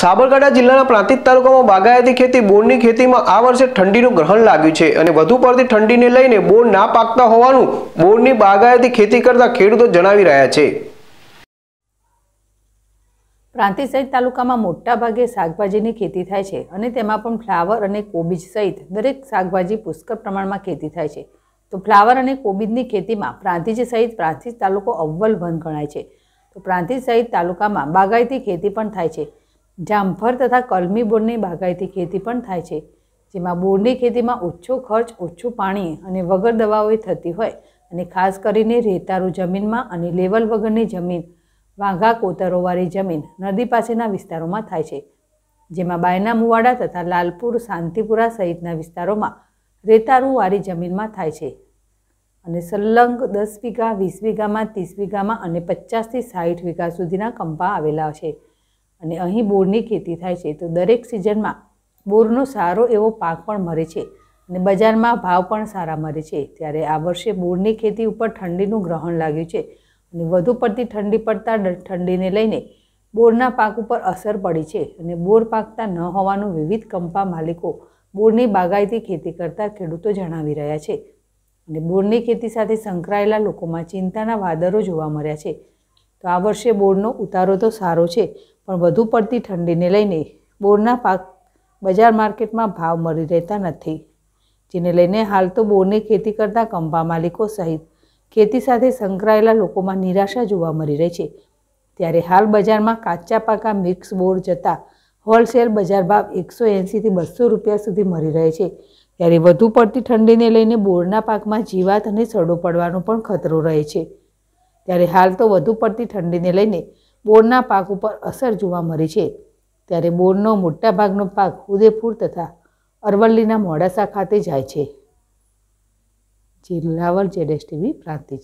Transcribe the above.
સાબરકાંઠા જિલ્લાના પ્રાંતિજ તાલુકામાં બાગાયતી ખેતી બોરની ખેતીમાં આ વર્ષે ઠંડીનું ગ્રહણ લાગ્યું છે અને વધુ પડતી ઠંડીને લઈને બોર ના પાકતા હોવાનું બોરની બાગાયતી ખેતી કરતા ખેડૂતો જણાવી રહ્યા છે પ્રાંતિ સહિત તાલુકામાં મોટા ભાગે શાકભાજીની ખેતી થાય છે અને તેમાં પણ ફ્લાવર અને કોબીજ સહિત દરેક શાકભાજી પુષ્કળ પ્રમાણમાં ખેતી થાય છે તો ફ્લાવર અને કોબીજની ખેતીમાં પ્રાંતિજ સહિત પ્રાંતિજ તાલુકો અવ્વલ વન ગણાય છે તો પ્રાંતિજ સહિત તાલુકામાં બાગાયતી ખેતી પણ થાય છે જામફળ તથા કલમી બોરની બાગાયતી ખેતી પણ થાય છે જેમાં બોરની ખેતીમાં ઓછો ખર્ચ ઓછું પાણી અને વગર દવાઓએ થતી હોય અને ખાસ કરીને રેતારૂ જમીનમાં અને લેવલ વગરની જમીન વાંઘા કોતરોવાળી જમીન નદી પાસેના વિસ્તારોમાં થાય છે જેમાં બાયના મુવાડા તથા લાલપુર શાંતિપુરા સહિતના વિસ્તારોમાં રેતારૂવાળી જમીનમાં થાય છે અને સંલગ્ન દસ વીઘા વીસ વીઘામાં ત્રીસ વીઘામાં અને પચાસથી સાઠ વીઘા સુધીના કંપા આવેલા છે અને અહીં બોરની ખેતી થાય છે તો દરેક સિઝનમાં બોરનો સારો એવો પાક પણ મળે છે અને બજારમાં ભાવ પણ સારા મળે છે ત્યારે આ વર્ષે બોરની ખેતી ઉપર ઠંડીનું ગ્રહણ લાગ્યું છે અને વધુ પડતી ઠંડી પડતા ઠંડીને લઈને બોરના પાક ઉપર અસર પડી છે અને બોર પાકતા ન હોવાનું વિવિધ કંપા માલિકો બોરની બાગાયતી ખેતી કરતા ખેડૂતો જણાવી રહ્યા છે અને બોરની ખેતી સાથે સંકળાયેલા લોકોમાં ચિંતાના વાદરો જોવા મળ્યા છે તો આ વર્ષે બોરનો ઉતારો તો સારો છે પણ વધુ પડતી ઠંડીને લઈને બોરના પાક બજાર માર્કેટમાં ભાવ મળી રહેતા નથી જેને લઈને હાલ તો બોરની ખેતી કરતા કંપા માલિકો સહિત ખેતી સાથે સંકળાયેલા લોકોમાં નિરાશા જોવા મળી રહી છે ત્યારે હાલ બજારમાં કાચા પાકા મિક્સ બોર જતાં હોલસેલ બજાર ભાવ એકસો એંસીથી બસો રૂપિયા સુધી મળી રહે છે ત્યારે વધુ પડતી ઠંડીને લઈને બોરના પાકમાં જીવાત અને સડો પડવાનો પણ ખતરો રહે છે ત્યારે હાલ તો વધુ પડતી ઠંડીને લઈને બોરના પાક ઉપર અસર જોવા મળી છે ત્યારે બોરનો મોટાભાગનો પાક ઉદેપુર તથા અરવલ્લીના મોડાસા ખાતે જાય છે જે રાવલ જેડેસ ટીવી પ્રાંતિજ